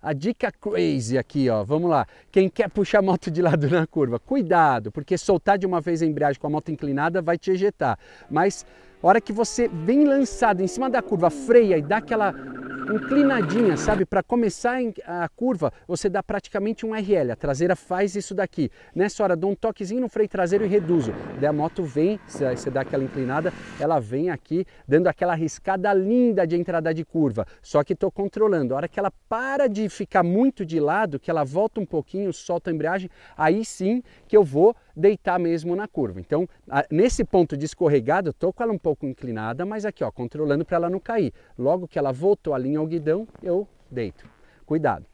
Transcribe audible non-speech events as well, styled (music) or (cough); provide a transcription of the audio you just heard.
A dica crazy aqui, ó, vamos lá. Quem quer puxar a moto de lado (laughs) na curva, cuidado, porque soltar de uma vez a embreagem com a moto inclinada vai te ejetar. Mas hora que você vem lançado em cima da curva, freia e dá aquela inclinadinha, sabe? Para começar a curva, você dá praticamente um RL. A traseira faz isso daqui. Nessa hora, dou um toquezinho no freio traseiro e reduzo. Daí a moto vem, você dá aquela inclinada, ela vem aqui, dando aquela riscada linda de entrada de curva. Só que estou controlando. A hora que ela para de ficar muito de lado, que ela volta um pouquinho, solta a embreagem, aí sim que eu vou deitar mesmo na curva. Então, nesse ponto de escorregado, estou com ela um pouco inclinada, mas aqui, ó, controlando para ela não cair. Logo que ela voltou a linha guidão eu deito. Cuidado!